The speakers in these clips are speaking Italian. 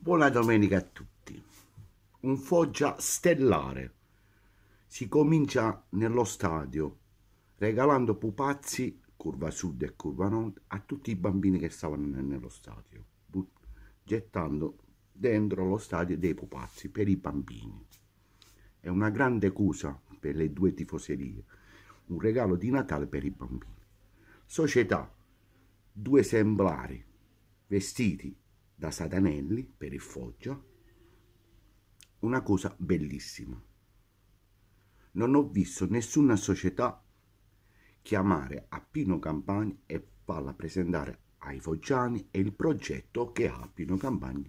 Buona domenica a tutti. Un Foggia stellare. Si comincia nello stadio regalando pupazzi, curva sud e curva nord, a tutti i bambini che stavano nello stadio, gettando dentro lo stadio dei pupazzi per i bambini. È una grande cosa per le due tifoserie, un regalo di Natale per i bambini. Società, due esemplari vestiti da Satanelli per il Foggia. Una cosa bellissima. Non ho visto nessuna società chiamare a Pino Campagni e farla presentare ai foggiani e il progetto che ha Pino Campagni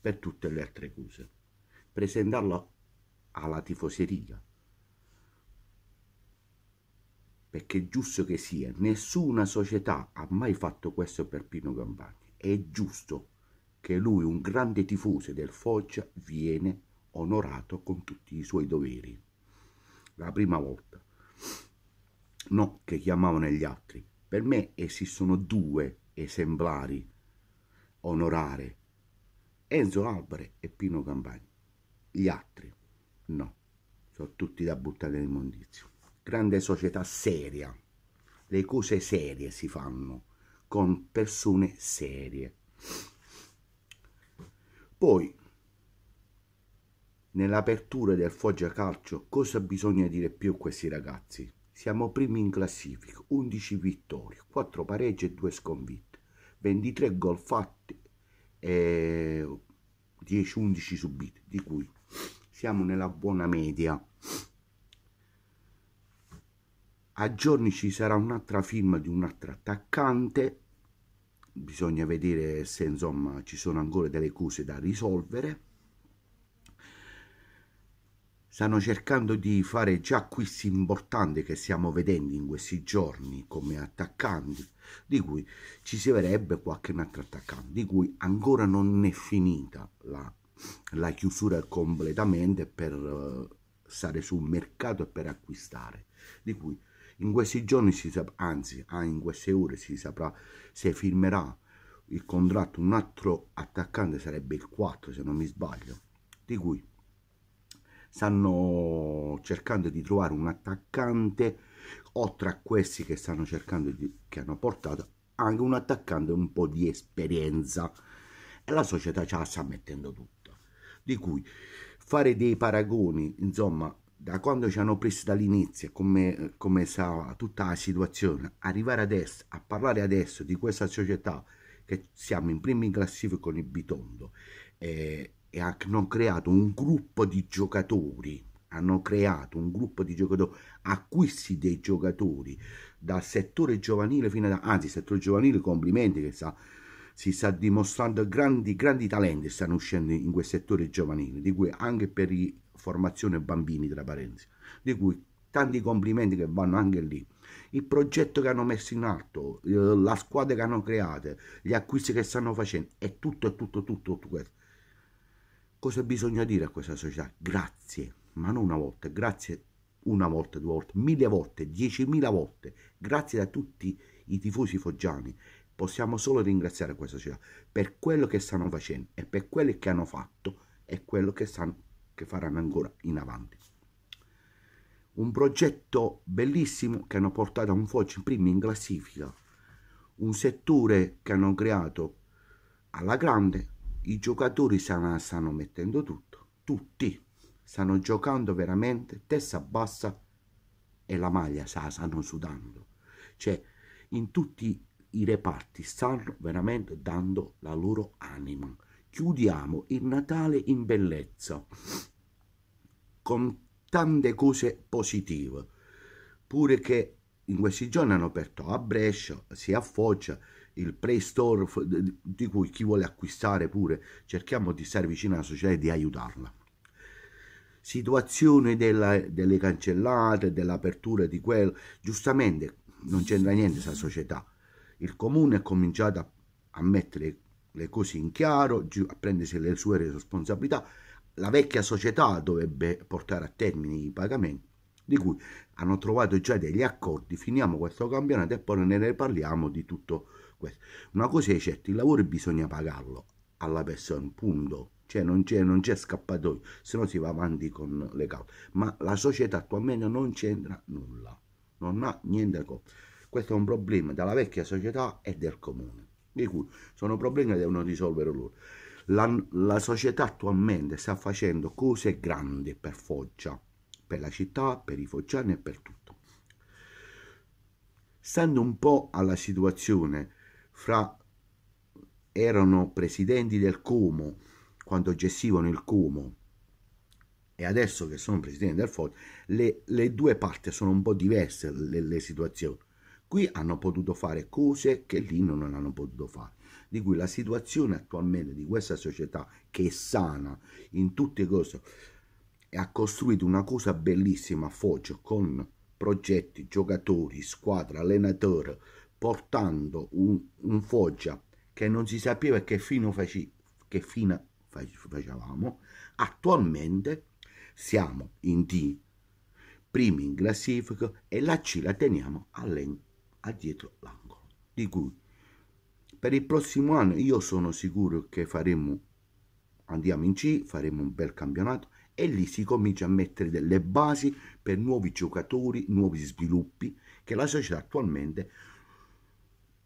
per tutte le altre cose. Presentarlo alla tifoseria. Perché è giusto che sia, nessuna società ha mai fatto questo per Pino Campagni. È giusto che lui, un grande tifoso del Foggia, viene onorato con tutti i suoi doveri. La prima volta. No, che chiamavano gli altri. Per me esistono due esemplari onorare. Enzo Albare e Pino Campani. Gli altri no. Sono tutti da buttare nell'immondizio. Grande società seria. Le cose serie si fanno con persone serie. Poi, nell'apertura del Foggia Calcio, cosa bisogna dire più a questi ragazzi? Siamo primi in classifica, 11 vittorie, 4 pareggi e 2 sconfitte, 23 gol fatti e 10-11 subiti, di cui siamo nella buona media. A giorni ci sarà un'altra firma di un altro attaccante bisogna vedere se insomma ci sono ancora delle cose da risolvere stanno cercando di fare già acquisti importanti che stiamo vedendo in questi giorni come attaccanti di cui ci si verrebbe qualche altro attaccante di cui ancora non è finita la, la chiusura completamente per uh, stare sul mercato e per acquistare di cui in questi giorni si saprà, anzi, ah, in queste ore si saprà se firmerà il contratto un altro attaccante, sarebbe il 4 se non mi sbaglio, di cui stanno cercando di trovare un attaccante, oltre a questi che stanno cercando di, che hanno portato, anche un attaccante un po' di esperienza e la società ce la sta mettendo tutta. Di cui fare dei paragoni, insomma, da quando ci hanno preso dall'inizio, come, come sa tutta la situazione, arrivare adesso, a parlare adesso di questa società che siamo in prima in classifica con il Bitondo eh, e hanno creato un gruppo di giocatori, hanno creato un gruppo di giocatori, acquisti dei giocatori dal settore giovanile fino ad... anzi, settore giovanile, complimenti che sa si sta dimostrando grandi, grandi talenti stanno uscendo in quel settore giovanile, di cui anche per i formazione bambini, tra parentesi, di cui tanti complimenti che vanno anche lì. Il progetto che hanno messo in alto, eh, la squadra che hanno creato, gli acquisti che stanno facendo, è tutto, è tutto, tutto, tutto questo. Cosa bisogna dire a questa società? Grazie, ma non una volta, grazie una volta, due volte, mille volte, diecimila volte, grazie a tutti i tifosi foggiani. Possiamo solo ringraziare questa società per quello che stanno facendo e per quello che hanno fatto e quello che stanno che faranno ancora in avanti. Un progetto bellissimo che hanno portato a un Foggia in prima in classifica, un settore che hanno creato alla grande, i giocatori stanno, stanno mettendo tutto, tutti stanno giocando veramente testa bassa e la maglia sa, stanno sudando. Cioè, in tutti i reparti stanno veramente dando la loro anima chiudiamo il Natale in bellezza, con tante cose positive, pure che in questi giorni hanno aperto a Brescia, sia a Foggia, il pre-store di cui chi vuole acquistare pure, cerchiamo di stare vicino alla società e di aiutarla. Situazione della, delle cancellate, dell'apertura di quello, giustamente non c'entra niente questa società. Il comune ha cominciato a mettere le cose in chiaro, a prendersi le sue responsabilità. La vecchia società dovrebbe portare a termine i pagamenti, di cui hanno trovato già degli accordi. Finiamo questo campionato e poi ne riparliamo di tutto questo. Una cosa è certa, il lavoro bisogna pagarlo alla persona, punto. Cioè non c'è, non c'è scappatoio, se no si va avanti con le cause. Ma la società attualmente non c'entra nulla, non ha niente. Questo è un problema della vecchia società e del comune di cui sono problemi che devono risolvere loro. La, la società attualmente sta facendo cose grandi per Foggia, per la città, per i foggiani e per tutto. Stando un po' alla situazione fra erano presidenti del Como quando gestivano il Como e adesso che sono presidenti del Foggia, le, le, due parti sono un po' diverse le, le situazioni. Qui hanno potuto fare cose che lì non hanno potuto fare. Di cui la situazione attualmente di questa società, che è sana in tutte le cose, e ha costruito una cosa bellissima a Foggia con progetti, giocatori, squadra, allenatore, portando un, un Foggia che non si sapeva che fino faci, che fine facevamo, attualmente siamo in D primi in classifica e la C la teniamo all'entrata a dietro l'angolo, di cui per il prossimo anno io sono sicuro che faremo, andiamo in C, faremo un bel campionato e lì si comincia a mettere delle basi per nuovi giocatori, nuovi sviluppi che la società attualmente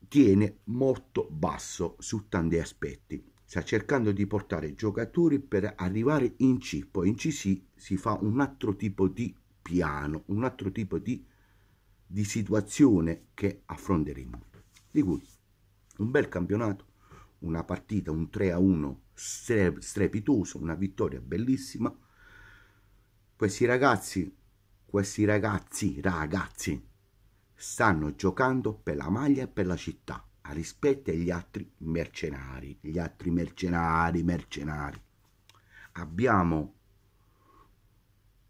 tiene molto basso su tanti aspetti. Sta cercando di portare giocatori per arrivare in C, poi in C si, si fa un altro tipo di piano, un altro tipo di di situazione che affronteremo. Di cui un bel campionato, una partita, un 3 a 1 strepitoso, una vittoria bellissima. Questi ragazzi, questi ragazzi, ragazzi, stanno giocando per la maglia e per la città, a rispetto agli altri mercenari, gli altri mercenari, mercenari. Abbiamo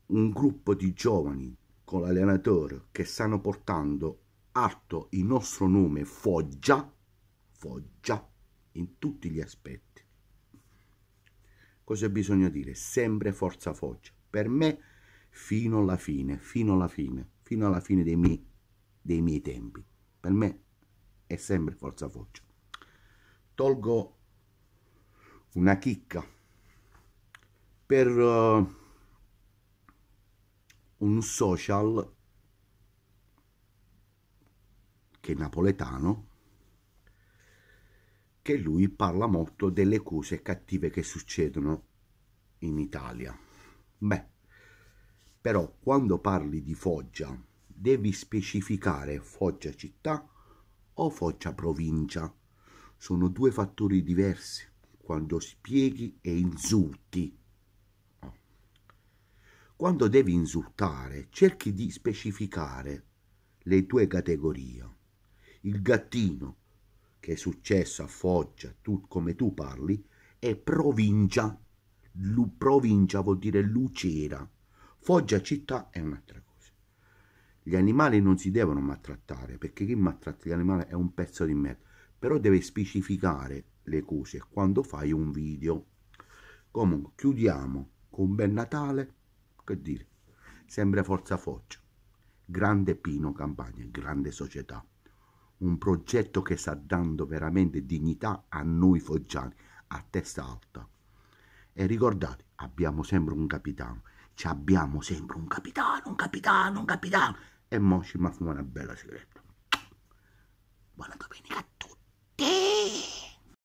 un gruppo di giovani con l'allenatore che stanno portando alto il nostro nome Foggia, Foggia in tutti gli aspetti. Cosa bisogna dire? Sempre forza Foggia. Per me fino alla fine, fino alla fine, fino alla fine dei miei, dei miei tempi. Per me è sempre forza Foggia. Tolgo una chicca per... Uh, un social che è napoletano che lui parla molto delle cose cattive che succedono in Italia. Beh, però quando parli di Foggia devi specificare Foggia città o Foggia provincia. Sono due fattori diversi quando spieghi e insulti. Quando devi insultare, cerchi di specificare le tue categorie. Il gattino, che è successo a Foggia, tu, come tu parli, è provincia. Lu, provincia vuol dire lucera. Foggia città è un'altra cosa. Gli animali non si devono maltrattare, perché chi maltratta gli animali è un pezzo di merda. Però devi specificare le cose quando fai un video. Comunque, chiudiamo con Bel Natale che dire, sempre Forza Foggia, Grande Pino Campagna, grande società. Un progetto che sta dando veramente dignità a noi foggiani, a testa alta. E ricordate, abbiamo sempre un capitano. Ci abbiamo sempre un capitano, un capitano, un capitano. E mo ci ma una bella sigaretta. Buona domenica